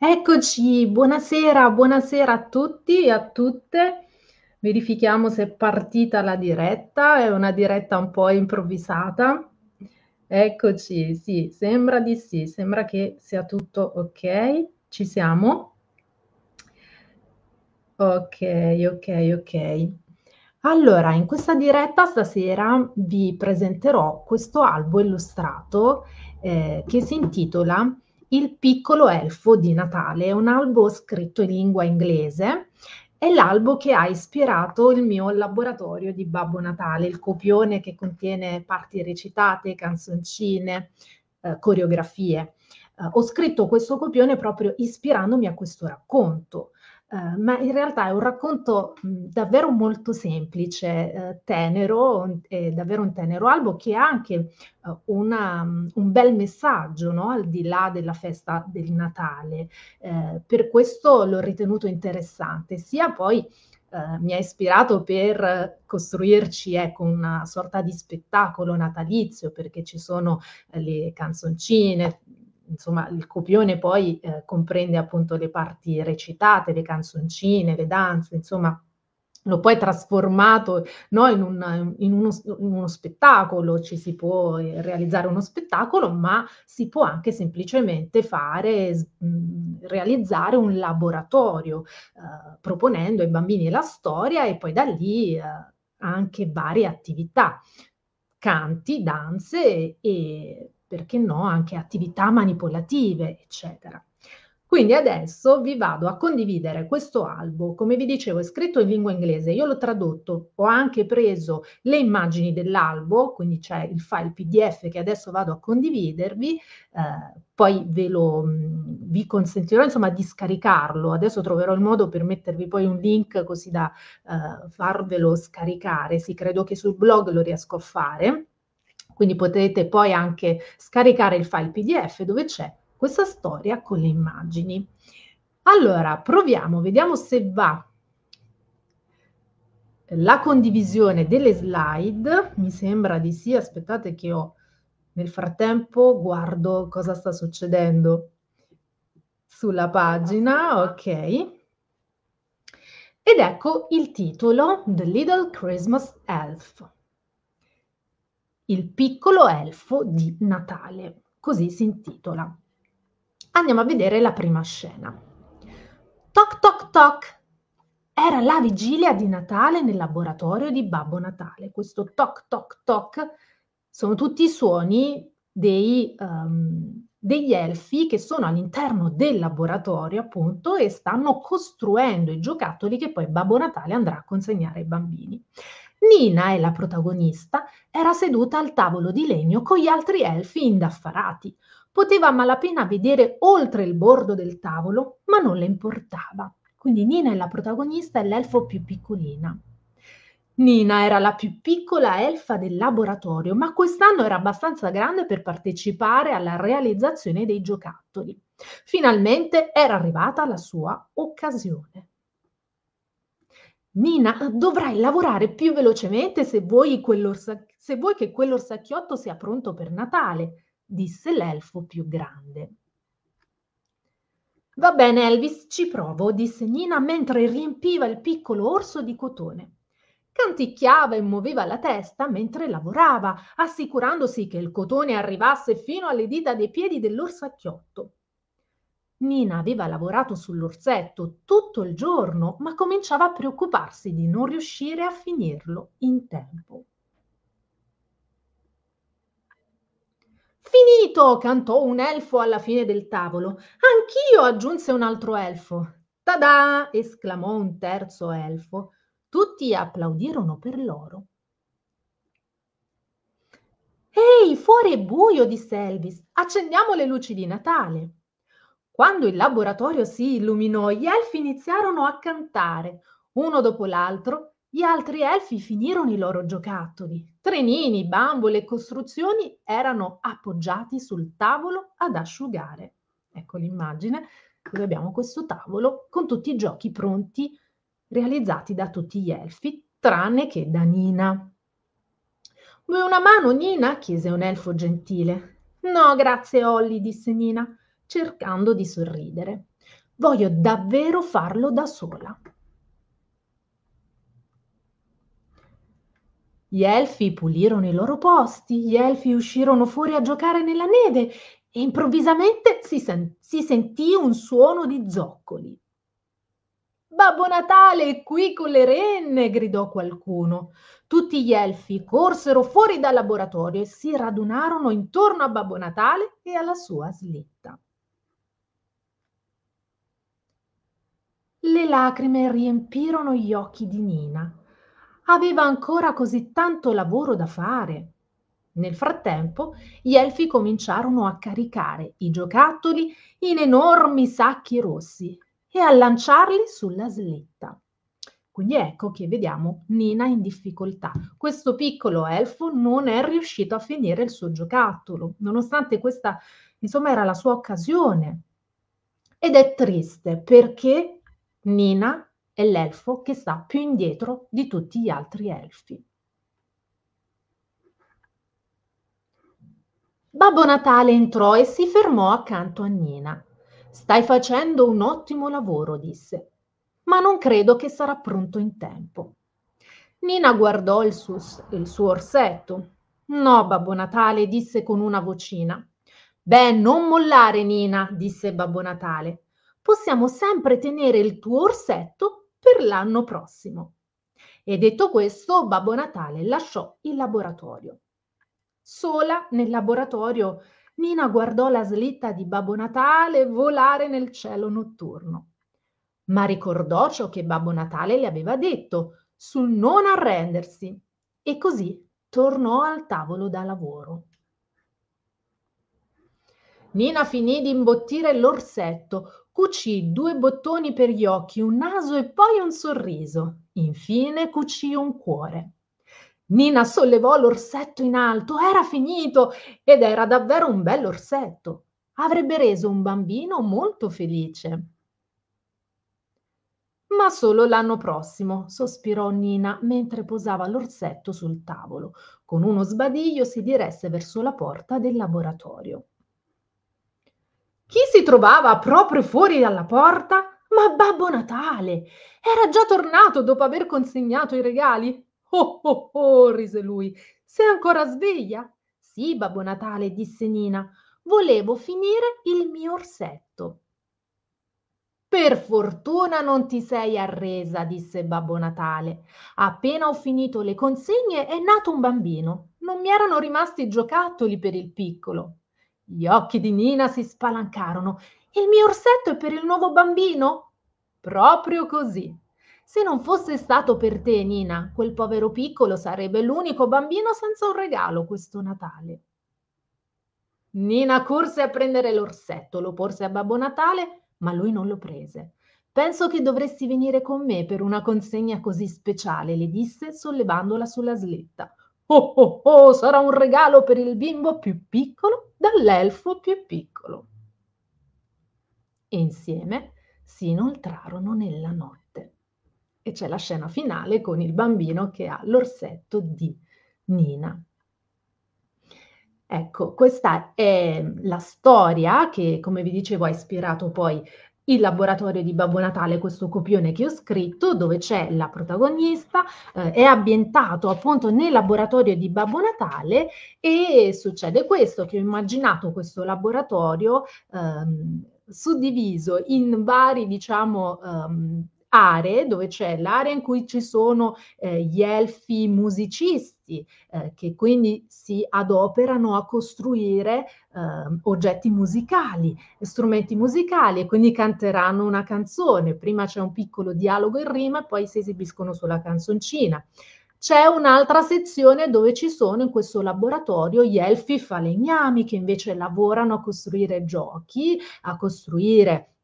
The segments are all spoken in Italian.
Eccoci, buonasera, buonasera a tutti e a tutte. Verifichiamo se è partita la diretta, è una diretta un po' improvvisata. Eccoci, sì, sembra di sì, sembra che sia tutto ok, ci siamo. Ok, ok, ok. Allora, in questa diretta stasera vi presenterò questo albo illustrato eh, che si intitola il piccolo elfo di Natale, è un albo scritto in lingua inglese è l'albo che ha ispirato il mio laboratorio di Babbo Natale, il copione che contiene parti recitate, canzoncine, eh, coreografie. Eh, ho scritto questo copione proprio ispirandomi a questo racconto. Uh, ma in realtà è un racconto mh, davvero molto semplice, eh, tenero, è davvero un tenero albo che ha anche uh, una, un bel messaggio no? al di là della festa del Natale. Eh, per questo l'ho ritenuto interessante, sia poi eh, mi ha ispirato per costruirci ecco, una sorta di spettacolo natalizio perché ci sono eh, le canzoncine, insomma, il copione poi eh, comprende appunto le parti recitate, le canzoncine, le danze, insomma, l'ho poi trasformato no, in, un, in, uno, in, uno, spettacolo, ci si può eh, realizzare uno spettacolo, ma si può anche semplicemente fare, realizzare un laboratorio eh, proponendo ai bambini la storia e poi da lì eh, anche varie attività, canti, danze e perché no, anche attività manipolative, eccetera. Quindi adesso vi vado a condividere questo albo, come vi dicevo è scritto in lingua inglese, io l'ho tradotto, ho anche preso le immagini dell'albo, quindi c'è il file PDF che adesso vado a condividervi, eh, poi ve lo, mm, vi consentirò insomma di scaricarlo, adesso troverò il modo per mettervi poi un link così da eh, farvelo scaricare, sì credo che sul blog lo riesco a fare quindi potete poi anche scaricare il file PDF dove c'è questa storia con le immagini. Allora, proviamo, vediamo se va la condivisione delle slide. Mi sembra di sì, aspettate che ho nel frattempo guardo cosa sta succedendo sulla pagina, ok? Ed ecco il titolo, The Little Christmas Elf. Il piccolo elfo di Natale, così si intitola. Andiamo a vedere la prima scena. Toc toc toc. Era la vigilia di Natale nel laboratorio di Babbo Natale. Questo toc toc toc sono tutti i suoni dei, um, degli elfi che sono all'interno del laboratorio appunto e stanno costruendo i giocattoli che poi Babbo Natale andrà a consegnare ai bambini. Nina e la protagonista era seduta al tavolo di legno con gli altri elfi indaffarati. Poteva a malapena vedere oltre il bordo del tavolo, ma non le importava. Quindi Nina è la protagonista e l'elfo più piccolina. Nina era la più piccola elfa del laboratorio, ma quest'anno era abbastanza grande per partecipare alla realizzazione dei giocattoli. Finalmente era arrivata la sua occasione. Nina, dovrai lavorare più velocemente se vuoi, se vuoi che quell'orsacchiotto sia pronto per Natale, disse l'elfo più grande. Va bene, Elvis, ci provo, disse Nina mentre riempiva il piccolo orso di cotone. Canticchiava e muoveva la testa mentre lavorava, assicurandosi che il cotone arrivasse fino alle dita dei piedi dell'orsacchiotto. Nina aveva lavorato sull'orsetto tutto il giorno, ma cominciava a preoccuparsi di non riuscire a finirlo in tempo. Finito! cantò un elfo alla fine del tavolo. Anch'io! aggiunse un altro elfo. Tada! esclamò un terzo elfo. Tutti applaudirono per loro. Ehi, fuori è buio, disse Elvis. Accendiamo le luci di Natale. Quando il laboratorio si illuminò, gli elfi iniziarono a cantare, uno dopo l'altro, gli altri elfi finirono i loro giocattoli. Trenini, bambole e costruzioni erano appoggiati sul tavolo ad asciugare. Ecco l'immagine. Dove abbiamo questo tavolo con tutti i giochi pronti realizzati da tutti gli elfi, tranne che da Nina. Vuoi una mano, Nina? chiese un elfo gentile. No, grazie, Olli, disse Nina cercando di sorridere. Voglio davvero farlo da sola. Gli elfi pulirono i loro posti, gli elfi uscirono fuori a giocare nella neve e improvvisamente si, sen- si sentì un suono di zoccoli. Babbo Natale è qui con le renne! gridò qualcuno. Tutti gli elfi corsero fuori dal laboratorio e si radunarono intorno a Babbo Natale e alla sua slitta. Le lacrime riempirono gli occhi di Nina. Aveva ancora così tanto lavoro da fare. Nel frattempo, gli elfi cominciarono a caricare i giocattoli in enormi sacchi rossi e a lanciarli sulla slitta. Quindi ecco che vediamo Nina in difficoltà. Questo piccolo elfo non è riuscito a finire il suo giocattolo, nonostante questa, insomma, era la sua occasione. Ed è triste perché Nina è l'elfo che sta più indietro di tutti gli altri elfi. Babbo Natale entrò e si fermò accanto a Nina. Stai facendo un ottimo lavoro, disse, ma non credo che sarà pronto in tempo. Nina guardò il suo, il suo orsetto. No, Babbo Natale, disse con una vocina. Beh, non mollare, Nina, disse Babbo Natale possiamo sempre tenere il tuo orsetto per l'anno prossimo. E detto questo, Babbo Natale lasciò il laboratorio. Sola nel laboratorio, Nina guardò la slitta di Babbo Natale volare nel cielo notturno. Ma ricordò ciò che Babbo Natale le aveva detto sul non arrendersi e così tornò al tavolo da lavoro. Nina finì di imbottire l'orsetto Cucì due bottoni per gli occhi, un naso e poi un sorriso. Infine cucì un cuore. Nina sollevò l'orsetto in alto, era finito ed era davvero un bell'orsetto. Avrebbe reso un bambino molto felice. Ma solo l'anno prossimo, sospirò Nina mentre posava l'orsetto sul tavolo. Con uno sbadiglio si diresse verso la porta del laboratorio. Chi si trovava proprio fuori dalla porta? Ma Babbo Natale! Era già tornato dopo aver consegnato i regali? Oh oh oh, rise lui. Sei ancora sveglia? Sì, Babbo Natale, disse Nina. Volevo finire il mio orsetto. Per fortuna non ti sei arresa, disse Babbo Natale. Appena ho finito le consegne è nato un bambino. Non mi erano rimasti giocattoli per il piccolo. Gli occhi di Nina si spalancarono. Il mio orsetto è per il nuovo bambino? Proprio così. Se non fosse stato per te, Nina, quel povero piccolo sarebbe l'unico bambino senza un regalo questo Natale. Nina corse a prendere l'orsetto, lo porse a Babbo Natale, ma lui non lo prese. Penso che dovresti venire con me per una consegna così speciale, le disse, sollevandola sulla slitta. Oh oh oh, sarà un regalo per il bimbo più piccolo dall'elfo più piccolo. E insieme si inoltrarono nella notte. E c'è la scena finale con il bambino che ha l'orsetto di Nina. Ecco, questa è la storia che, come vi dicevo, ha ispirato poi il laboratorio di Babbo Natale, questo copione che ho scritto, dove c'è la protagonista, eh, è ambientato appunto nel laboratorio di Babbo Natale e succede questo, che ho immaginato questo laboratorio ehm, suddiviso in vari, diciamo, ehm, aree dove c'è l'area in cui ci sono eh, gli elfi musicisti eh, che quindi si adoperano a costruire eh, oggetti musicali, strumenti musicali e quindi canteranno una canzone. Prima c'è un piccolo dialogo in rima e poi si esibiscono sulla canzoncina. C'è un'altra sezione dove ci sono in questo laboratorio gli elfi falegnami che invece lavorano a costruire giochi, a costruire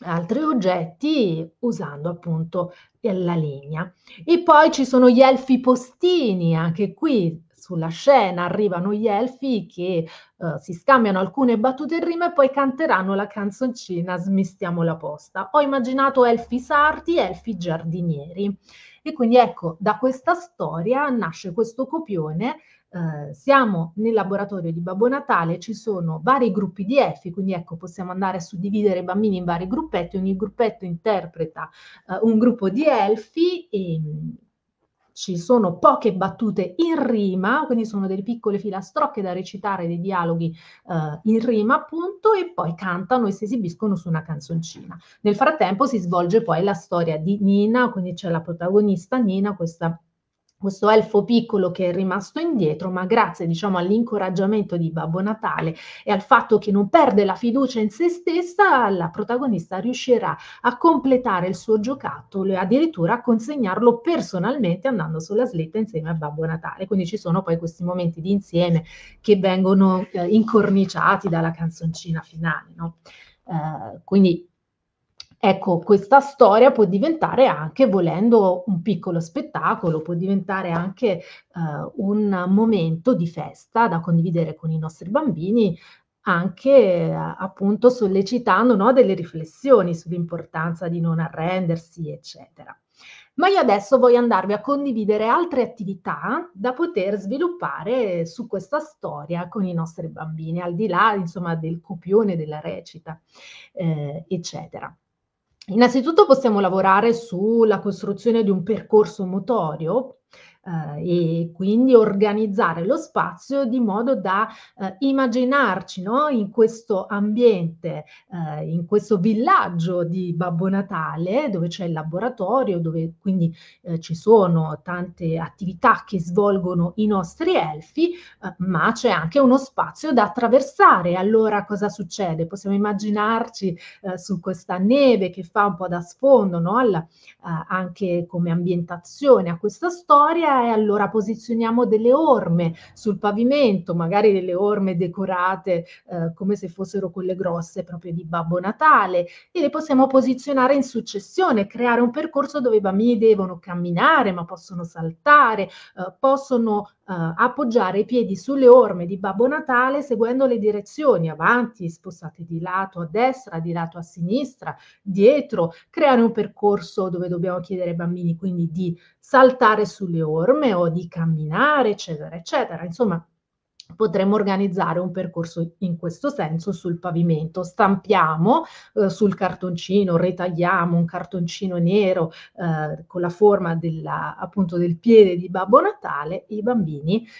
altri oggetti usando appunto la legna. E poi ci sono gli elfi postini, anche qui sulla scena arrivano gli elfi che eh, si scambiano alcune battute in rima e poi canteranno la canzoncina Smistiamo la posta. Ho immaginato elfi sarti, elfi giardinieri. E quindi ecco, da questa storia nasce questo copione eh, siamo nel laboratorio di Babbo Natale, ci sono vari gruppi di F, quindi ecco possiamo andare a suddividere i bambini in vari gruppetti, ogni gruppetto interpreta eh, un gruppo di elfi e mm, ci sono poche battute in rima, quindi sono delle piccole filastrocche da recitare, dei dialoghi eh, in rima appunto, e poi cantano e si esibiscono su una canzoncina. Nel frattempo si svolge poi la storia di Nina, quindi c'è la protagonista Nina, questa questo elfo piccolo che è rimasto indietro, ma grazie diciamo, all'incoraggiamento di Babbo Natale e al fatto che non perde la fiducia in se stessa, la protagonista riuscirà a completare il suo giocattolo e addirittura a consegnarlo personalmente andando sulla slitta insieme a Babbo Natale. Quindi ci sono poi questi momenti di insieme che vengono eh, incorniciati dalla canzoncina finale. No? Uh, quindi Ecco, questa storia può diventare anche, volendo, un piccolo spettacolo, può diventare anche eh, un momento di festa da condividere con i nostri bambini, anche eh, appunto sollecitando no, delle riflessioni sull'importanza di non arrendersi, eccetera. Ma io adesso voglio andarvi a condividere altre attività da poter sviluppare su questa storia con i nostri bambini, al di là insomma del copione, della recita, eh, eccetera. Innanzitutto possiamo lavorare sulla costruzione di un percorso motorio eh, e quindi organizzare lo spazio di modo da eh, immaginarci no? in questo ambiente, eh, in questo villaggio di Babbo Natale dove c'è il laboratorio, dove quindi eh, ci sono tante attività che svolgono i nostri elfi, eh, ma c'è anche uno spazio da attraversare. Allora cosa succede? Possiamo immaginarci eh, su questa neve che fa un po' da sfondo, no? Alla, anche come ambientazione a questa storia idea è allora posizioniamo delle orme sul pavimento, magari delle orme decorate eh, come se fossero quelle grosse proprio di Babbo Natale e le possiamo posizionare in successione, creare un percorso dove i bambini devono camminare ma possono saltare, eh, possono Uh, appoggiare i piedi sulle orme di Babbo Natale seguendo le direzioni avanti, spostate di lato a destra, di lato a sinistra, dietro, creare un percorso dove dobbiamo chiedere ai bambini quindi di saltare sulle orme o di camminare, eccetera, eccetera. Insomma, potremmo organizzare un percorso in questo senso sul pavimento. Stampiamo eh, sul cartoncino, ritagliamo un cartoncino nero eh, con la forma della, appunto del piede di Babbo Natale, i bambini eh,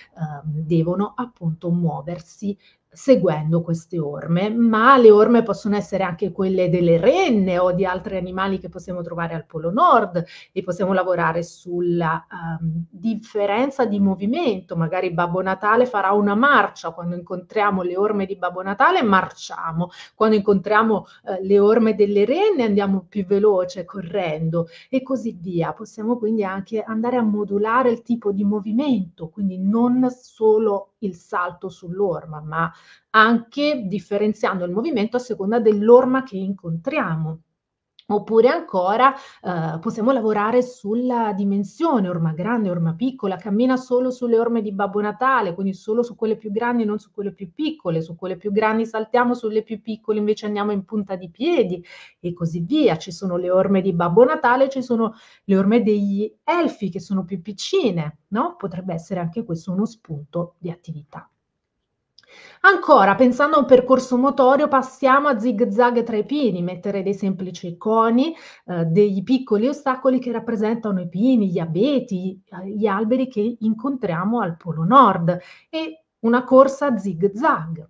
devono appunto muoversi seguendo queste orme, ma le orme possono essere anche quelle delle renne o di altri animali che possiamo trovare al Polo Nord e possiamo lavorare sulla um, differenza di movimento. Magari Babbo Natale farà una marcia, quando incontriamo le orme di Babbo Natale marciamo, quando incontriamo uh, le orme delle renne andiamo più veloce correndo e così via. Possiamo quindi anche andare a modulare il tipo di movimento, quindi non solo il salto sull'orma, ma anche differenziando il movimento a seconda dell'orma che incontriamo. Oppure ancora eh, possiamo lavorare sulla dimensione, orma grande, orma piccola, cammina solo sulle orme di Babbo Natale, quindi solo su quelle più grandi, non su quelle più piccole, su quelle più grandi saltiamo, sulle più piccole invece andiamo in punta di piedi e così via. Ci sono le orme di Babbo Natale, ci sono le orme degli elfi che sono più piccine, no? Potrebbe essere anche questo uno spunto di attività. Ancora, pensando a un percorso motorio, passiamo a zig-zag tra i pini, mettere dei semplici coni, eh, dei piccoli ostacoli che rappresentano i pini, gli abeti, gli alberi che incontriamo al Polo Nord e una corsa zig-zag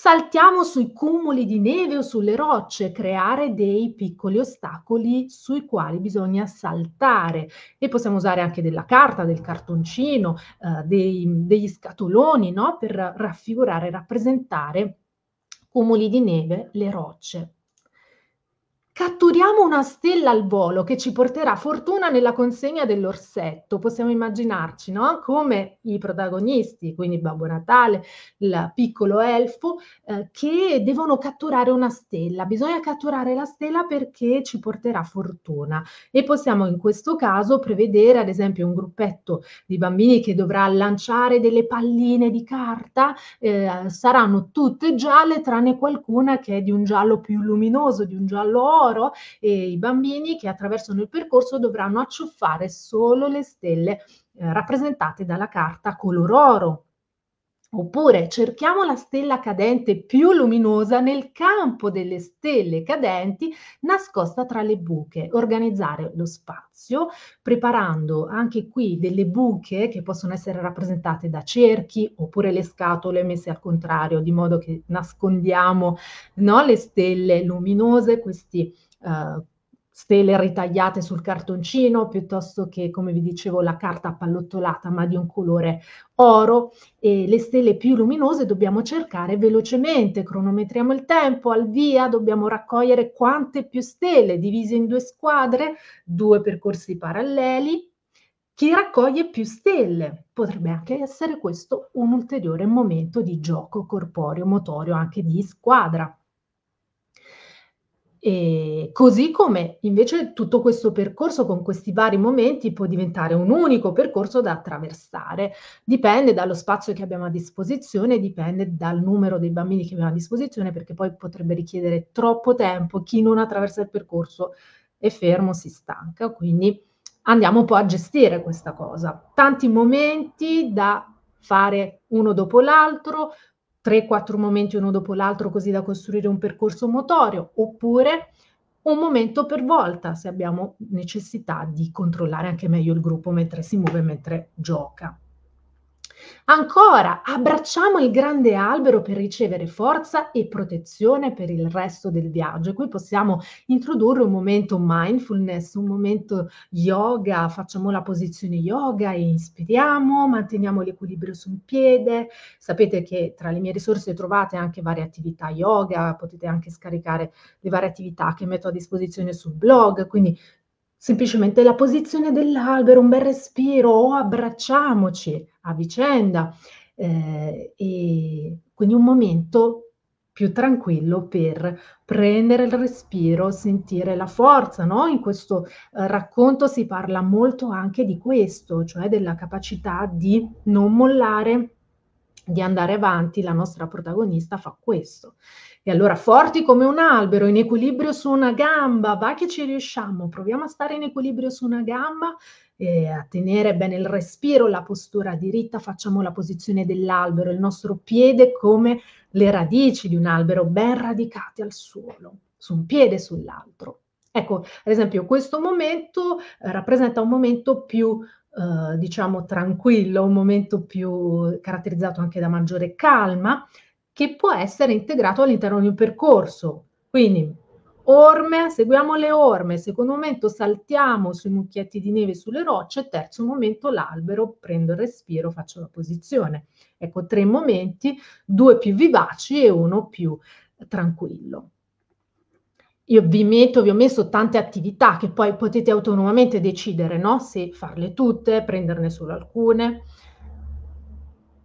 saltiamo sui cumuli di neve o sulle rocce, creare dei piccoli ostacoli sui quali bisogna saltare e possiamo usare anche della carta, del cartoncino, eh, dei, degli scatoloni no? per raffigurare, rappresentare cumuli di neve, le rocce. Catturiamo una stella al volo che ci porterà fortuna nella consegna dell'orsetto. Possiamo immaginarci, no? Come i protagonisti, quindi Babbo Natale, il piccolo elfo, eh, che devono catturare una stella. Bisogna catturare la stella perché ci porterà fortuna. E possiamo in questo caso prevedere, ad esempio, un gruppetto di bambini che dovrà lanciare delle palline di carta. Eh, saranno tutte gialle, tranne qualcuna che è di un giallo più luminoso, di un giallo oro oro e i bambini che attraversano il percorso dovranno acciuffare solo le stelle eh, rappresentate dalla carta color oro Oppure cerchiamo la stella cadente più luminosa nel campo delle stelle cadenti nascosta tra le buche. Organizzare lo spazio preparando anche qui delle buche che possono essere rappresentate da cerchi oppure le scatole messe al contrario, di modo che nascondiamo no, le stelle luminose, questi eh, stele ritagliate sul cartoncino piuttosto che, come vi dicevo, la carta appallottolata ma di un colore oro e le stelle più luminose dobbiamo cercare velocemente, cronometriamo il tempo, al via dobbiamo raccogliere quante più stelle divise in due squadre, due percorsi paralleli. Chi raccoglie più stelle? Potrebbe anche essere questo un ulteriore momento di gioco corporeo, motorio, anche di squadra. E così come invece tutto questo percorso con questi vari momenti può diventare un unico percorso da attraversare. Dipende dallo spazio che abbiamo a disposizione, dipende dal numero dei bambini che abbiamo a disposizione, perché poi potrebbe richiedere troppo tempo. Chi non attraversa il percorso è fermo, si stanca. Quindi andiamo un po' a gestire questa cosa. Tanti momenti da fare uno dopo l'altro, 3-4 momenti uno dopo l'altro così da costruire un percorso motorio, oppure un momento per volta se abbiamo necessità di controllare anche meglio il gruppo mentre si muove, mentre gioca. Ancora, abbracciamo il grande albero per ricevere forza e protezione per il resto del viaggio. E qui possiamo introdurre un momento mindfulness, un momento yoga, facciamo la posizione yoga inspiriamo, manteniamo l'equilibrio sul piede. Sapete che tra le mie risorse trovate anche varie attività yoga, potete anche scaricare le varie attività che metto a disposizione sul blog, quindi semplicemente la posizione dell'albero, un bel respiro o oh, abbracciamoci a vicenda. Eh, e quindi un momento più tranquillo per prendere il respiro, sentire la forza, no? In questo eh, racconto si parla molto anche di questo, cioè della capacità di non mollare, di andare avanti, la nostra protagonista fa questo. E allora forti come un albero, in equilibrio su una gamba, va che ci riusciamo, proviamo a stare in equilibrio su una gamba e a tenere bene il respiro, la postura diritta, facciamo la posizione dell'albero, il nostro piede come le radici di un albero ben radicate al suolo, su un piede e sull'altro. Ecco, ad esempio, questo momento eh, rappresenta un momento più eh, diciamo tranquillo, un momento più caratterizzato anche da maggiore calma, che può essere integrato all'interno di un percorso. Quindi orme, seguiamo le orme, secondo momento saltiamo sui mucchietti di neve sulle rocce, terzo momento l'albero, prendo il respiro, faccio la posizione. Ecco, tre momenti, due più vivaci e uno più tranquillo. Io vi metto, vi ho messo tante attività che poi potete autonomamente decidere, no? Se farle tutte, prenderne solo alcune.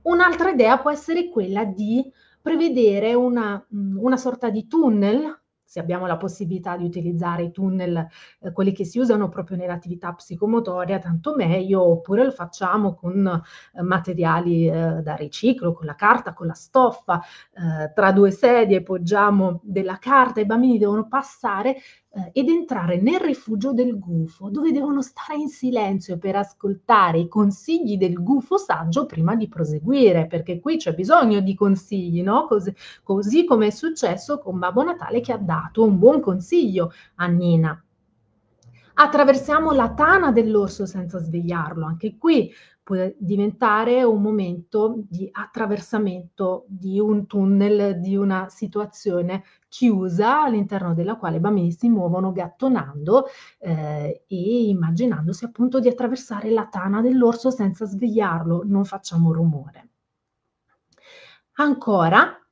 Un'altra idea può essere quella di prevedere una, mm, una sorta di tunnel se abbiamo la possibilità di utilizzare i tunnel, eh, quelli che si usano proprio nell'attività psicomotoria, tanto meglio, oppure lo facciamo con eh, materiali eh, da riciclo, con la carta, con la stoffa, eh, tra due sedie poggiamo della carta, i bambini devono passare eh, ed entrare nel rifugio del gufo, dove devono stare in silenzio per ascoltare i consigli del gufo saggio prima di proseguire, perché qui c'è bisogno di consigli, no? Così, così come è successo con Babbo Natale che ha dato un buon consiglio a Nina attraversiamo la tana dell'orso senza svegliarlo. Anche qui può diventare un momento di attraversamento di un tunnel, di una situazione chiusa all'interno della quale i bambini si muovono gattonando eh, e immaginandosi appunto di attraversare la tana dell'orso senza svegliarlo, non facciamo rumore. Ancora,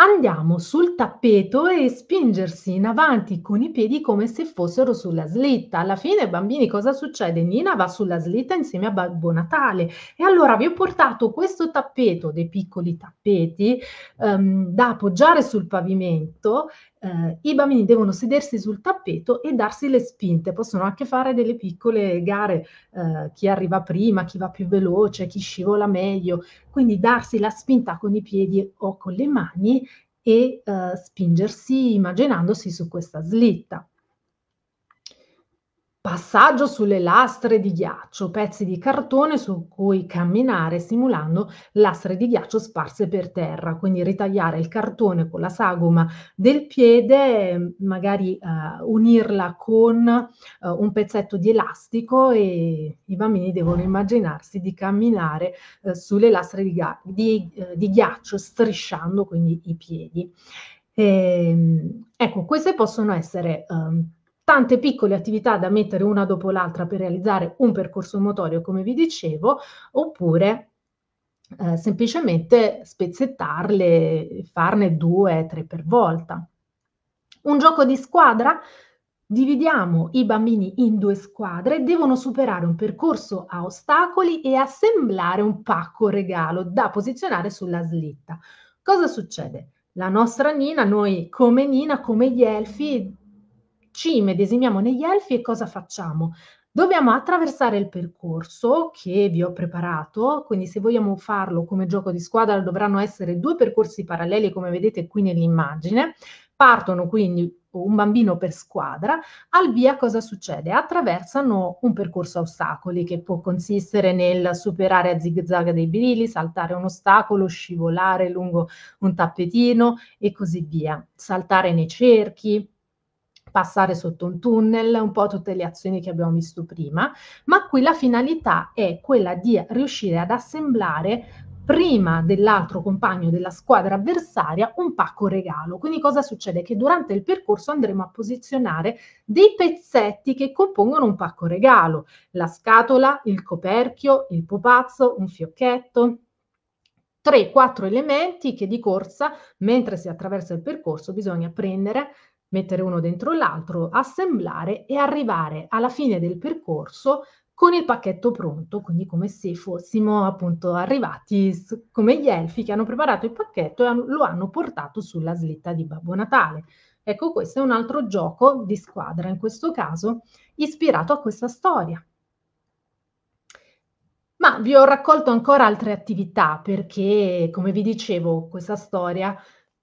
andiamo sul tappeto e spingersi in avanti con i piedi come se fossero sulla slitta. Alla fine, bambini, cosa succede? Nina va sulla slitta insieme a Babbo Natale. E allora vi ho portato questo tappeto, dei piccoli tappeti, um, da appoggiare sul pavimento. Uh, I bambini devono sedersi sul tappeto e darsi le spinte. Possono anche fare delle piccole gare, uh, chi arriva prima, chi va più veloce, chi scivola meglio. Quindi darsi la spinta con i piedi o con le mani e eh, spingersi immaginandosi su questa slitta. Passaggio sulle lastre di ghiaccio, pezzi di cartone su cui camminare simulando lastre di ghiaccio sparse per terra, quindi ritagliare il cartone con la sagoma del piede, magari eh, unirla con eh, un pezzetto di elastico e i bambini devono immaginarsi di camminare eh, sulle lastre di, di, eh, di ghiaccio strisciando quindi i piedi. E, ehm, ecco, queste possono essere... Um, tante piccole attività da mettere una dopo l'altra per realizzare un percorso motorio, come vi dicevo, oppure eh, semplicemente spezzettarle farne due, tre per volta. Un gioco di squadra? Dividiamo i bambini in due squadre, devono superare un percorso a ostacoli e assemblare un pacco regalo da posizionare sulla slitta. Cosa succede? La nostra Nina, noi come Nina, come gli elfi, ci medesimiamo negli elfi e cosa facciamo? Dobbiamo attraversare il percorso che vi ho preparato, quindi se vogliamo farlo come gioco di squadra dovranno essere due percorsi paralleli come vedete qui nell'immagine. Partono quindi un bambino per squadra, al via cosa succede? Attraversano un percorso a ostacoli che può consistere nel superare a zig dei birilli, saltare un ostacolo, scivolare lungo un tappetino e così via, saltare nei cerchi, passare sotto un tunnel, un po' tutte le azioni che abbiamo visto prima, ma qui la finalità è quella di riuscire ad assemblare prima dell'altro compagno della squadra avversaria un pacco regalo. Quindi cosa succede? Che durante il percorso andremo a posizionare dei pezzetti che compongono un pacco regalo, la scatola, il coperchio, il pupazzo, un fiocchetto, 3-4 elementi che di corsa, mentre si attraversa il percorso, bisogna prendere, mettere uno dentro l'altro, assemblare e arrivare alla fine del percorso con il pacchetto pronto, quindi come se fossimo appunto arrivati come gli elfi che hanno preparato il pacchetto e lo hanno portato sulla slitta di Babbo Natale. Ecco, questo è un altro gioco di squadra, in questo caso ispirato a questa storia. Ma vi ho raccolto ancora altre attività perché, come vi dicevo, questa storia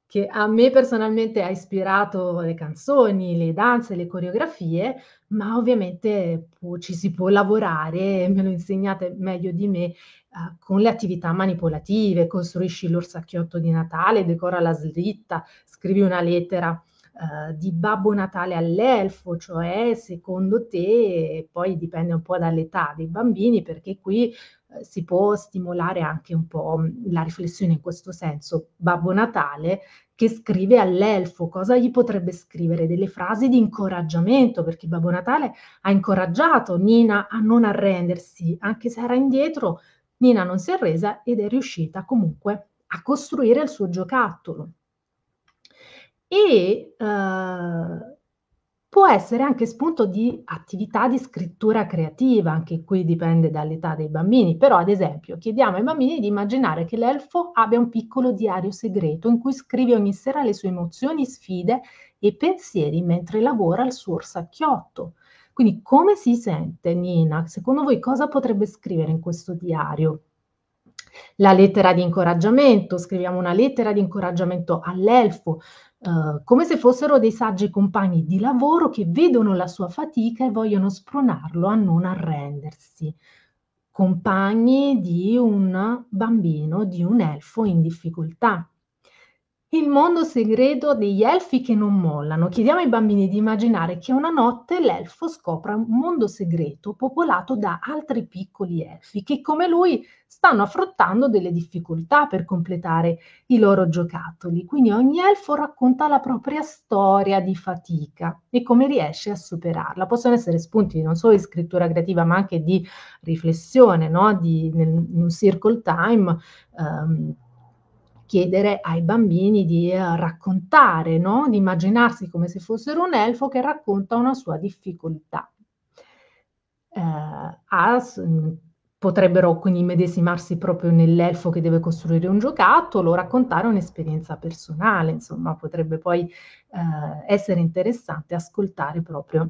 che a me personalmente ha ispirato le canzoni, le danze, le coreografie, ma ovviamente può, ci si può lavorare, me lo insegnate meglio di me, eh, con le attività manipolative, costruisci l'orsacchiotto di Natale, decora la slitta, scrivi una lettera eh, di Babbo Natale all'elfo, cioè secondo te, poi dipende un po' dall'età dei bambini, perché qui eh, si può stimolare anche un po' mm, la riflessione in questo senso. Babbo Natale che scrive all'elfo, cosa gli potrebbe scrivere? Delle frasi di incoraggiamento, perché Babbo Natale ha incoraggiato Nina a non arrendersi, anche se era indietro, Nina non si è resa ed è riuscita comunque a costruire il suo giocattolo e eh, può essere anche spunto di attività di scrittura creativa, anche qui dipende dall'età dei bambini, però ad esempio chiediamo ai bambini di immaginare che l'elfo abbia un piccolo diario segreto in cui scrive ogni sera le sue emozioni, sfide e pensieri mentre lavora al suo orsacchiotto. Quindi come si sente Nina? Secondo voi cosa potrebbe scrivere in questo diario? La lettera di incoraggiamento, scriviamo una lettera di incoraggiamento all'elfo, eh, come se fossero dei saggi compagni di lavoro che vedono la sua fatica e vogliono spronarlo a non arrendersi, compagni di un bambino, di un elfo in difficoltà. Il mondo segreto degli elfi che non mollano. Chiediamo ai bambini di immaginare che una notte l'elfo scopra un mondo segreto popolato da altri piccoli elfi che come lui stanno affrontando delle difficoltà per completare i loro giocattoli. Quindi ogni elfo racconta la propria storia di fatica e come riesce a superarla. Possono essere spunti non solo di scrittura creativa ma anche di riflessione, no? di, nel, in un circle time. Um, chiedere ai bambini di eh, raccontare, no? di immaginarsi come se fossero un elfo che racconta una sua difficoltà. Eh, as, mm, potrebbero quindi medesimarsi proprio nell'elfo che deve costruire un giocattolo raccontare un'esperienza personale, insomma potrebbe poi eh, essere interessante ascoltare proprio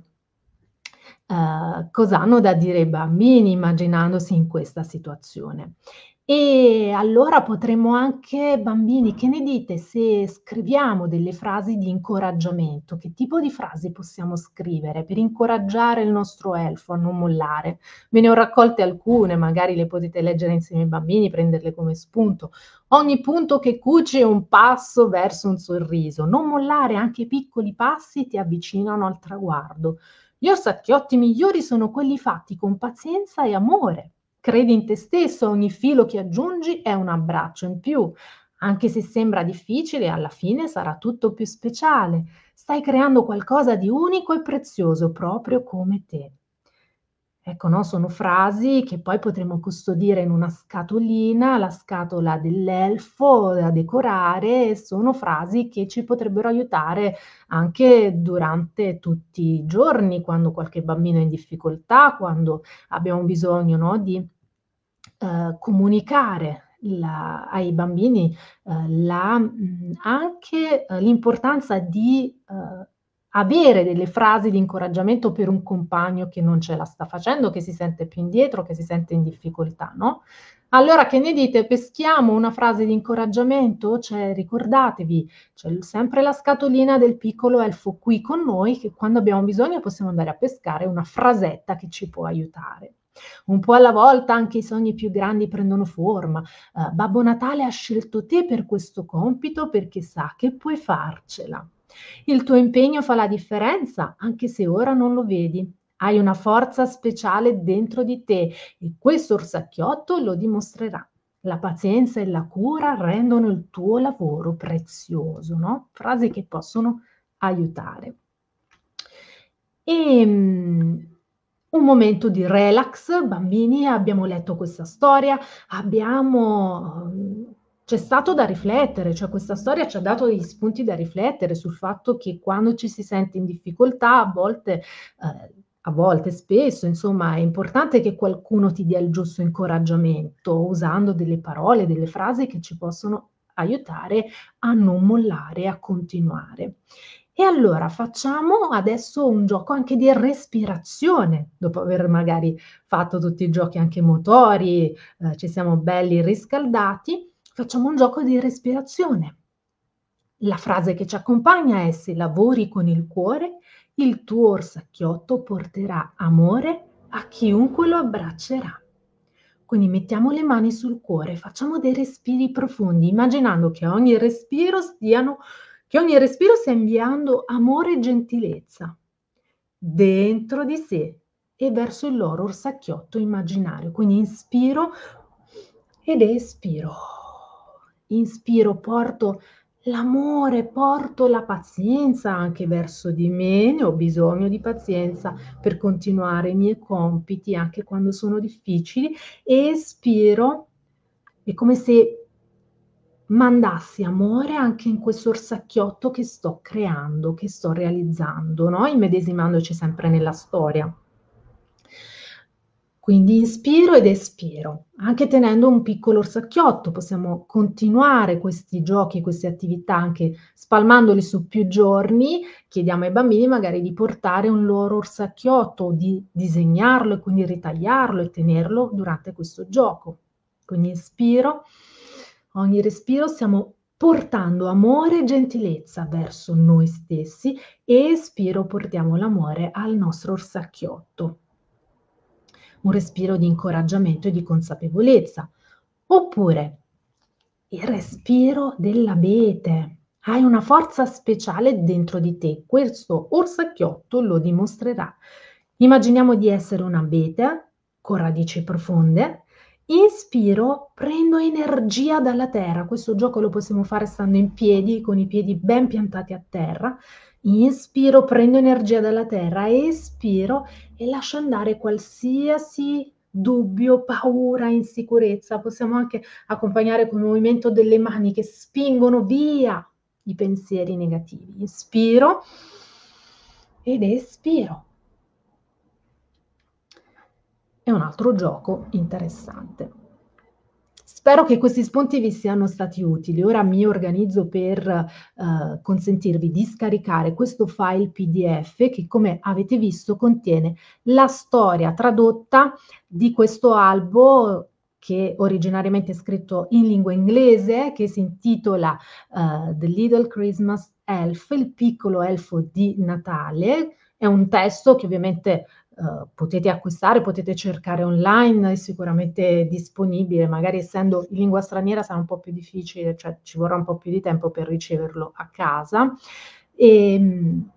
eh, cosa hanno da dire i bambini immaginandosi in questa situazione. E allora potremmo anche, bambini, che ne dite se scriviamo delle frasi di incoraggiamento? Che tipo di frasi possiamo scrivere per incoraggiare il nostro elfo a non mollare? Ve ne ho raccolte alcune, magari le potete leggere insieme ai bambini, prenderle come spunto. Ogni punto che cuci è un passo verso un sorriso. Non mollare, anche i piccoli passi ti avvicinano al traguardo. Gli orsacchiotti migliori sono quelli fatti con pazienza e amore. Credi in te stesso, ogni filo che aggiungi è un abbraccio in più. Anche se sembra difficile, alla fine sarà tutto più speciale. Stai creando qualcosa di unico e prezioso proprio come te. Ecco, no? sono frasi che poi potremmo custodire in una scatolina, la scatola dell'elfo da decorare, sono frasi che ci potrebbero aiutare anche durante tutti i giorni, quando qualche bambino è in difficoltà, quando abbiamo bisogno no? di eh, comunicare la, ai bambini eh, la, anche eh, l'importanza di eh, avere delle frasi di incoraggiamento per un compagno che non ce la sta facendo, che si sente più indietro, che si sente in difficoltà, no? Allora che ne dite? Peschiamo una frase di incoraggiamento? Cioè, ricordatevi, c'è sempre la scatolina del piccolo elfo qui con noi che quando abbiamo bisogno possiamo andare a pescare una frasetta che ci può aiutare. Un po' alla volta anche i sogni più grandi prendono forma. Uh, Babbo Natale ha scelto te per questo compito perché sa che puoi farcela. Il tuo impegno fa la differenza, anche se ora non lo vedi. Hai una forza speciale dentro di te e questo orsacchiotto lo dimostrerà. La pazienza e la cura rendono il tuo lavoro prezioso, no? Frasi che possono aiutare. E um, un momento di relax, bambini, abbiamo letto questa storia, abbiamo um, c'è stato da riflettere, cioè questa storia ci ha dato degli spunti da riflettere sul fatto che quando ci si sente in difficoltà, a volte, eh, a volte spesso, insomma, è importante che qualcuno ti dia il giusto incoraggiamento usando delle parole, delle frasi che ci possono aiutare a non mollare, a continuare. E allora facciamo adesso un gioco anche di respirazione, dopo aver magari fatto tutti i giochi anche motori, eh, ci siamo belli riscaldati Facciamo un gioco di respirazione. La frase che ci accompagna è se lavori con il cuore, il tuo orsacchiotto porterà amore a chiunque lo abbraccerà. Quindi mettiamo le mani sul cuore, facciamo dei respiri profondi, immaginando che ogni respiro, stiano, che ogni respiro stia inviando amore e gentilezza dentro di sé e verso il loro orsacchiotto immaginario. Quindi inspiro ed espiro inspiro, porto l'amore, porto la pazienza anche verso di me, ne ho bisogno di pazienza per continuare i miei compiti anche quando sono difficili e espiro, è come se mandassi amore anche in questo orsacchiotto che sto creando, che sto realizzando, no? immedesimandoci sempre nella storia. Quindi inspiro ed espiro, anche tenendo un piccolo orsacchiotto, possiamo continuare questi giochi, queste attività anche spalmandoli su più giorni, chiediamo ai bambini magari di portare un loro orsacchiotto, di disegnarlo e quindi ritagliarlo e tenerlo durante questo gioco. Quindi inspiro, ogni respiro stiamo portando amore e gentilezza verso noi stessi e espiro portiamo l'amore al nostro orsacchiotto un respiro di incoraggiamento e di consapevolezza. Oppure il respiro dell'abete. Hai una forza speciale dentro di te, questo orsacchiotto lo dimostrerà. Immaginiamo di essere un abete con radici profonde. Inspiro, prendo energia dalla terra. Questo gioco lo possiamo fare stando in piedi, con i piedi ben piantati a terra. Inspiro, prendo energia dalla terra, espiro e lascio andare qualsiasi dubbio, paura, insicurezza. Possiamo anche accompagnare con il movimento delle mani che spingono via i pensieri negativi. Inspiro ed espiro. È un altro gioco interessante. Spero che questi spunti vi siano stati utili. Ora mi organizzo per eh, consentirvi di scaricare questo file PDF che, come avete visto, contiene la storia tradotta di questo albo che originariamente è scritto in lingua inglese, che si intitola uh, The Little Christmas Elf, il piccolo elfo di Natale. È un testo che ovviamente Uh, potete acquistare, potete cercare online, è sicuramente disponibile, magari essendo in lingua straniera sarà un po' più difficile, cioè ci vorrà un po' più di tempo per riceverlo a casa. E, ehm,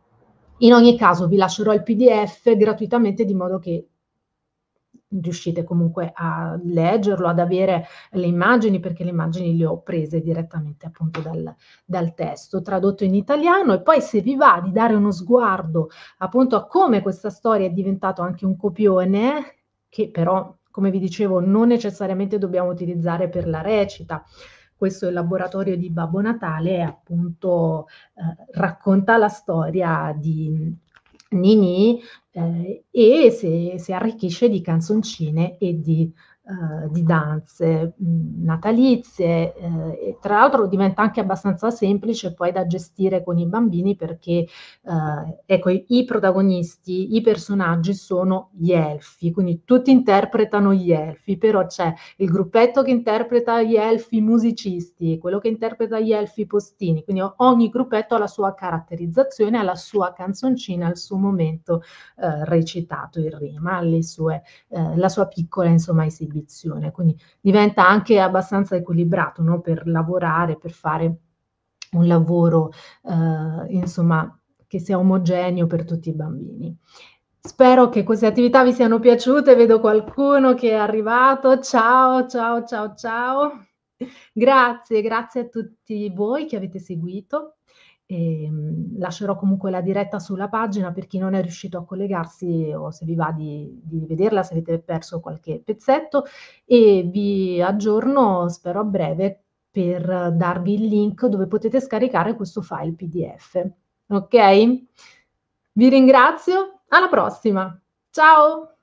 in ogni caso vi lascerò il PDF gratuitamente di modo che riuscite comunque a leggerlo, ad avere le immagini, perché le immagini le ho prese direttamente appunto dal, dal, testo tradotto in italiano e poi se vi va di dare uno sguardo appunto a come questa storia è diventata anche un copione, che però, come vi dicevo, non necessariamente dobbiamo utilizzare per la recita. Questo è il laboratorio di Babbo Natale, appunto eh, racconta la storia di, Nini eh, e si, si, arricchisce di canzoncine e di eh, di danze mm, natalizie eh, e tra l'altro diventa anche abbastanza semplice poi da gestire con i bambini perché eh, ecco, i, i, protagonisti, i personaggi sono gli elfi, quindi tutti interpretano gli elfi, però c'è il gruppetto che interpreta gli elfi musicisti, quello che interpreta gli elfi postini, quindi ogni gruppetto ha la sua caratterizzazione, ha la sua canzoncina, il suo momento eh, recitato in rima, le sue, eh, la sua piccola insomma esibizione ambizione, quindi diventa anche abbastanza equilibrato no? per lavorare, per fare un lavoro eh, insomma che sia omogeneo per tutti i bambini. Spero che queste attività vi siano piaciute, vedo qualcuno che è arrivato, ciao, ciao, ciao, ciao. Grazie, grazie a tutti voi che avete seguito e, ehm, lascerò comunque la diretta sulla pagina per chi non è riuscito a collegarsi o se vi va di, di vederla, se avete perso qualche pezzetto e vi aggiorno, spero a breve, per darvi il link dove potete scaricare questo file PDF. Ok? Vi ringrazio, alla prossima. Ciao!